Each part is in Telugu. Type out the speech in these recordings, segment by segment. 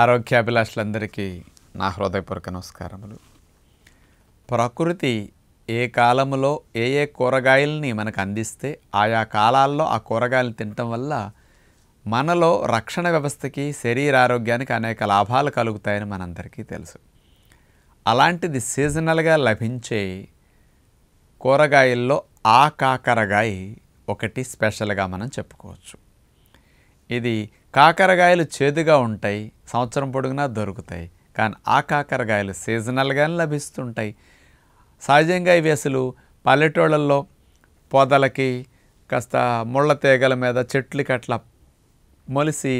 ఆరోగ్యాభిలాషులందరికీ నా హృదయపూర్వక నమస్కారములు ప్రకృతి ఏ కాలంలో ఏ ఏ కూరగాయల్ని మనకు అందిస్తే ఆయా కాలాల్లో ఆ కూరగాయలు తినటం వల్ల మనలో రక్షణ వ్యవస్థకి శరీర ఆరోగ్యానికి అనేక లాభాలు కలుగుతాయని మనందరికీ తెలుసు అలాంటిది సీజనల్గా లభించే కూరగాయల్లో ఆ కాకరగాయ ఒకటి స్పెషల్గా మనం చెప్పుకోవచ్చు ఇది కాకరకాయలు చేదుగా ఉంటాయి సంవత్సరం పొడుగునా దొరుకుతాయి కానీ ఆ కాకరకాయలు సీజనల్గానే లభిస్తుంటాయి సహజంగా ఇవి అసలు పల్లెటూళ్ళల్లో పొదలకి కాస్త ముళ్ళ తీగల మీద చెట్లకి అట్లా మొలిసి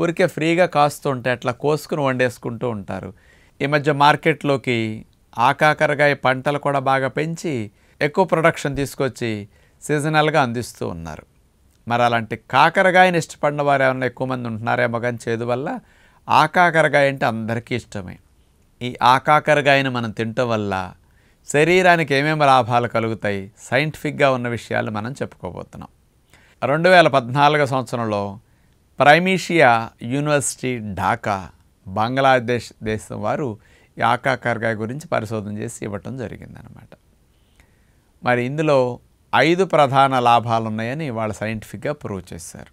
ఊరికే ఫ్రీగా కాస్తుంటే అట్లా కోసుకుని వండేసుకుంటూ ఉంటారు ఈ మధ్య మార్కెట్లోకి ఆ కాకరగాయ పంటలు కూడా బాగా పెంచి ఎక్కువ ప్రొడక్షన్ తీసుకొచ్చి సీజనల్గా అందిస్తూ ఉన్నారు మరి అలాంటి కాకరగాయని ఇష్టపడిన వారు ఏమన్నా ఎక్కువ మంది ఉంటున్నారేమో కానీ చేదు వల్ల ఆ కాకరగాయ అంటే అందరికీ ఇష్టమే ఈ ఆ కాకరగాయని మనం తినటం వల్ల శరీరానికి ఏమేమి లాభాలు కలుగుతాయి సైంటిఫిక్గా ఉన్న విషయాలు మనం చెప్పుకోబోతున్నాం రెండు వేల పద్నాలుగో సంవత్సరంలో ప్రైమీషియా యూనివర్సిటీ ఢాకా బంగ్లాదేశ్ దేశం వారు ఈ ఆకాకరకాయ గురించి పరిశోధన చేసి ఇవ్వటం జరిగిందనమాట మరి ఇందులో ఐదు ప్రధాన లాభాలు ఉన్నాయని వాళ్ళు సైంటిఫిక్గా ప్రూవ్ చేశారు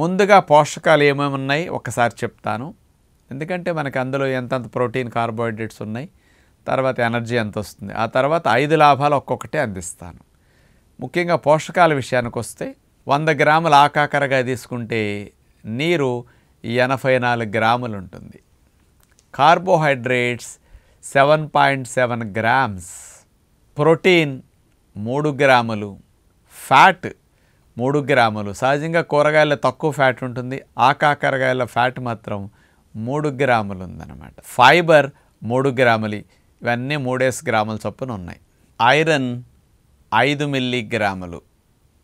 ముందుగా పోషకాలు ఏమేమి ఉన్నాయి ఒకసారి చెప్తాను ఎందుకంటే మనకి అందులో ఎంతంత ప్రోటీన్ కార్బోహైడ్రేట్స్ ఉన్నాయి తర్వాత ఎనర్జీ ఎంత వస్తుంది ఆ తర్వాత ఐదు లాభాలు ఒక్కొక్కటే అందిస్తాను ముఖ్యంగా పోషకాల విషయానికి వస్తే వంద గ్రాముల ఆకాకరగా తీసుకుంటే నీరు ఎనభై నాలుగు గ్రాములు ఉంటుంది carbohydrates seven point seven grams protein మూడు గ్రాములు ఫ్యాట్ మూడు గ్రాములు సహజంగా కూరగాయల తక్కువ ఫ్యాట్ ఉంటుంది ఆకాకరగాయల ఫ్యాట్ మాత్రం మూడు గ్రాములు ఉందన్నమాట ఫైబర్ మూడు గ్రాములు ఇవన్నీ మూడేసి గ్రాముల చొప్పున ఉన్నాయి ఐరన్ ఐదు గ్రాములు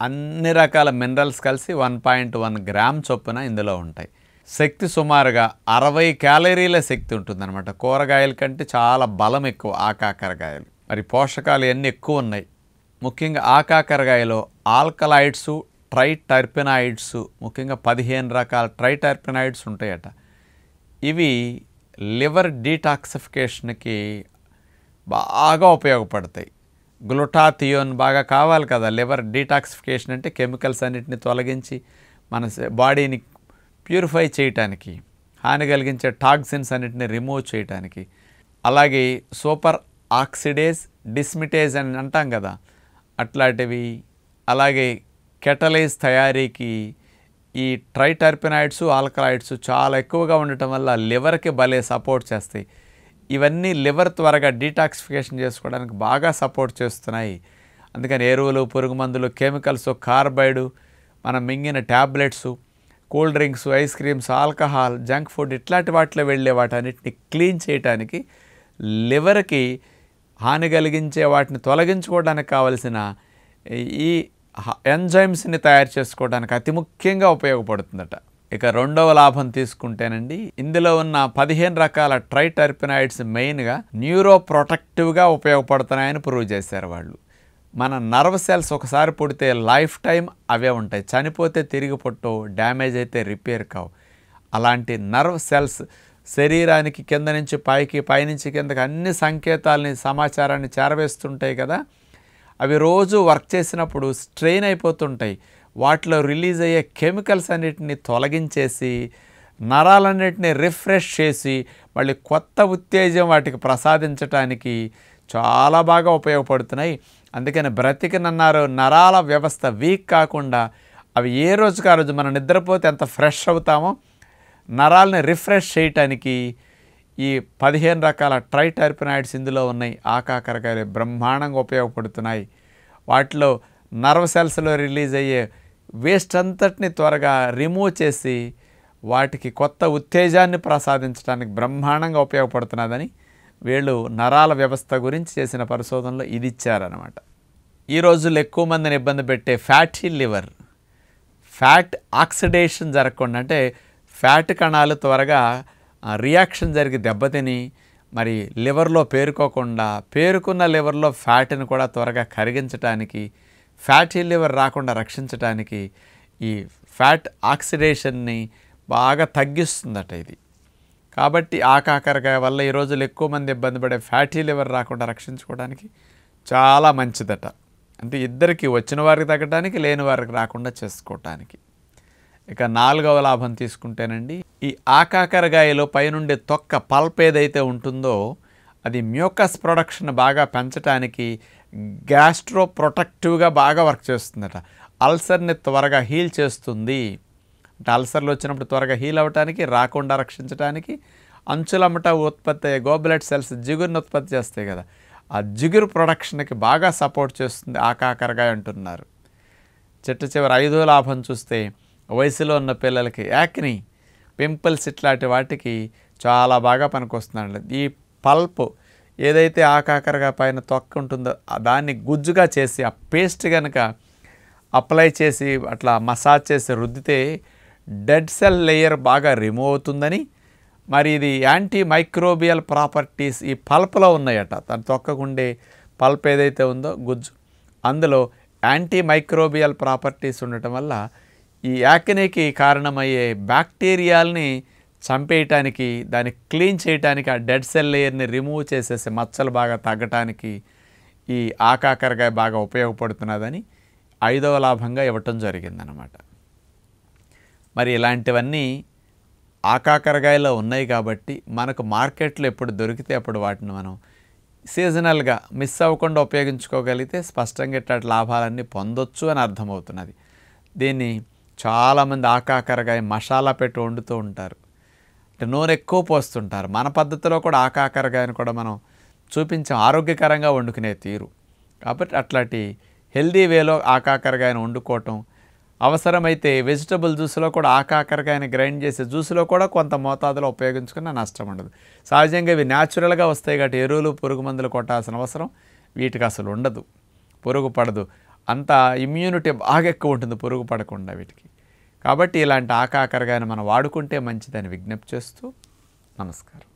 అన్ని రకాల మినరల్స్ కలిసి వన్ పాయింట్ వన్ గ్రామ్ చొప్పున ఇందులో ఉంటాయి శక్తి సుమారుగా అరవై క్యాలరీల శక్తి ఉంటుందన్నమాట కూరగాయల కంటే చాలా బలం ఎక్కువ ఆకాకరగాయలు మరి పోషకాలు ఎన్ని ఎక్కువ ఉన్నాయి ముఖ్యంగా ఆకాకరకాయలో ట్రై టర్పినాయిడ్స్ ముఖ్యంగా పదిహేను రకాల టర్పినాయిడ్స్ ఉంటాయట ఇవి లివర్ డీటాక్సిఫికేషన్కి బాగా ఉపయోగపడతాయి గ్లుటాథియోన్ బాగా కావాలి కదా లివర్ డీటాక్సిఫికేషన్ అంటే కెమికల్స్ అన్నిటిని తొలగించి మన బాడీని ప్యూరిఫై చేయటానికి హాని కలిగించే టాక్సిన్స్ అన్నిటిని రిమూవ్ చేయటానికి అలాగే సూపర్ ఆక్సిడేజ్ డిస్మిటేజ్ అని అంటాం కదా అట్లాంటివి అలాగే కెటలైజ్ తయారీకి ఈ ట్రైటర్పినాయిడ్స్ ఆల్కలాయిడ్స్ చాలా ఎక్కువగా ఉండటం వల్ల లివర్కి భలే సపోర్ట్ చేస్తాయి ఇవన్నీ లివర్ త్వరగా డీటాక్సిఫికేషన్ చేసుకోవడానికి బాగా సపోర్ట్ చేస్తున్నాయి అందుకని ఎరువులు పురుగు మందులు కెమికల్స్ కార్బైడు మనం మింగిన tablets cool drinks ice creams alcohol junk food ఇట్లాంటి వాటిలో వెళ్ళే వాటన్నిటిని క్లీన్ చేయడానికి లివర్కి హాని కలిగించే వాటిని తొలగించుకోవడానికి కావలసిన ఈ ఎంజైమ్స్ని తయారు చేసుకోవడానికి అతి ముఖ్యంగా ఉపయోగపడుతుందట ఇక రెండవ లాభం తీసుకుంటేనండి ఇందులో ఉన్న పదిహేను రకాల ట్రైటర్పినాయిడ్స్ మెయిన్గా న్యూరో ప్రొటెక్టివ్గా ఉపయోగపడుతున్నాయని ప్రూవ్ చేశారు వాళ్ళు మన నర్వ్ సెల్స్ ఒకసారి పుడితే లైఫ్ టైం అవే ఉంటాయి చనిపోతే తిరిగి పుట్టవు డ్యామేజ్ అయితే రిపేర్ కావు అలాంటి నర్వ్ సెల్స్ శరీరానికి కింద నుంచి పైకి పైనుంచి కిందకి అన్ని సంకేతాలని సమాచారాన్ని చేరవేస్తుంటాయి కదా అవి రోజు వర్క్ చేసినప్పుడు స్ట్రెయిన్ అయిపోతుంటాయి వాటిలో రిలీజ్ అయ్యే కెమికల్స్ అన్నిటిని తొలగించేసి నరాలన్నిటిని రిఫ్రెష్ చేసి మళ్ళీ కొత్త ఉత్తేజం వాటికి ప్రసాదించటానికి చాలా బాగా ఉపయోగపడుతున్నాయి అందుకని బ్రతికినన్నారు నరాల వ్యవస్థ వీక్ కాకుండా అవి ఏ రోజుకు ఆ రోజు మనం నిద్రపోతే ఎంత ఫ్రెష్ అవుతామో నరాలని రిఫ్రెష్ చేయటానికి ఈ పదిహేను రకాల ట్రైటర్పినాయిడ్స్ ఇందులో ఉన్నాయి ఆకాకరకాయలు బ్రహ్మాండంగా ఉపయోగపడుతున్నాయి వాటిలో నర్వ్ సెల్స్లో రిలీజ్ అయ్యే వేస్ట్ అంతటిని త్వరగా రిమూవ్ చేసి వాటికి కొత్త ఉత్తేజాన్ని ప్రసాదించడానికి బ్రహ్మాండంగా ఉపయోగపడుతున్నదని వీళ్ళు నరాల వ్యవస్థ గురించి చేసిన పరిశోధనలో ఇది ఇచ్చారనమాట ఈ రోజుల్లో ఎక్కువ మందిని ఇబ్బంది పెట్టే ఫ్యాటీ లివర్ ఫ్యాట్ ఆక్సిడేషన్ జరగకుండా అంటే ఫ్యాట్ కణాలు త్వరగా రియాక్షన్ జరిగి దెబ్బతిని మరి లివర్లో పేరుకోకుండా పేరుకున్న లివర్లో ఫ్యాట్ని కూడా త్వరగా కరిగించడానికి ఫ్యాటీ లివర్ రాకుండా రక్షించడానికి ఈ ఫ్యాట్ ఆక్సిడేషన్ని బాగా తగ్గిస్తుందట ఇది కాబట్టి ఆ కాకరకాయ వల్ల ఈ రోజులు ఎక్కువ మంది ఇబ్బంది పడే ఫ్యాటీ లివర్ రాకుండా రక్షించుకోవడానికి చాలా మంచిదట అంటే ఇద్దరికి వచ్చిన వారికి తగ్గడానికి లేని వారికి రాకుండా చేసుకోవటానికి ఇక నాలుగవ లాభం తీసుకుంటేనండి ఈ ఆకాకరగాయలో పైనుండే తొక్క పల్ప్ ఏదైతే ఉంటుందో అది మ్యూకస్ ప్రొడక్షన్ బాగా పెంచడానికి గ్యాస్ట్రో ప్రొటెక్టివ్గా బాగా వర్క్ చేస్తుందట అల్సర్ని త్వరగా హీల్ చేస్తుంది అంటే అల్సర్లు వచ్చినప్పుడు త్వరగా హీల్ అవ్వటానికి రాకుండా రక్షించడానికి అంచులమ్మట ఉత్పత్తి అయ్యే గోబ్లెట్ సెల్స్ జిగురుని ఉత్పత్తి చేస్తాయి కదా ఆ జిగురు ప్రొడక్షన్కి బాగా సపోర్ట్ చేస్తుంది ఆకాకరగా అంటున్నారు చెట్టు చివరి ఐదో లాభం చూస్తే వయసులో ఉన్న పిల్లలకి యాక్ని పింపుల్స్ ఇట్లాంటి వాటికి చాలా బాగా పనికొస్తుందండి ఈ పల్ప్ ఏదైతే ఆకాకరగా పైన తొక్క ఉంటుందో దాన్ని గుజ్జుగా చేసి ఆ పేస్ట్ కనుక అప్లై చేసి అట్లా మసాజ్ చేసి రుద్దితే డెడ్ సెల్ లేయర్ బాగా రిమూవ్ అవుతుందని మరి ఇది యాంటీ మైక్రోబియల్ ప్రాపర్టీస్ ఈ పల్ప్లో ఉన్నాయట తన తొక్కకుండే పల్ప్ ఏదైతే ఉందో గుజ్జు అందులో యాంటీ మైక్రోబియల్ ప్రాపర్టీస్ ఉండటం వల్ల ఈ యాక్నేకి కారణమయ్యే బ్యాక్టీరియాల్ని చంపేయటానికి దాన్ని క్లీన్ చేయటానికి ఆ డెడ్ సెల్ లేయర్ని రిమూవ్ చేసేసి మచ్చలు బాగా తగ్గటానికి ఈ ఆకాకరకాయ బాగా ఉపయోగపడుతున్నదని ఐదవ లాభంగా ఇవ్వటం జరిగిందనమాట మరి ఇలాంటివన్నీ ఆకాకరకాయలో ఉన్నాయి కాబట్టి మనకు మార్కెట్లో ఎప్పుడు దొరికితే అప్పుడు వాటిని మనం సీజనల్గా మిస్ అవ్వకుండా ఉపయోగించుకోగలిగితే స్పష్టంగా ఇట్లాంటి లాభాలన్నీ పొందొచ్చు అని అర్థమవుతున్నది దీన్ని చాలామంది ఆకాకరగా మసాలా పెట్టి వండుతూ ఉంటారు అంటే నూనె ఎక్కువ పోస్తుంటారు మన పద్ధతిలో కూడా ఆకాకరకాయని కూడా మనం చూపించాం ఆరోగ్యకరంగా వండుకునే తీరు కాబట్టి అట్లాంటి హెల్దీ వేలో ఆకాకరకాయను వండుకోవటం అవసరమైతే వెజిటబుల్ జ్యూస్లో కూడా ఆకాకరకాయని గ్రైండ్ చేసే జ్యూస్లో కూడా కొంత మోతాదులో ఉపయోగించుకున్న నష్టం ఉండదు సహజంగా ఇవి న్యాచురల్గా వస్తాయి కాబట్టి ఎరువులు పురుగు మందులు కొట్టాల్సిన అవసరం వీటికి అసలు ఉండదు పురుగు పడదు అంత ఇమ్యూనిటీ బాగా ఎక్కువ ఉంటుంది పురుగు పడకుండా వీటికి కాబట్టి ఇలాంటి ఆకాకరగాయని మనం వాడుకుంటే మంచిదని విజ్ఞప్తి చేస్తూ నమస్కారం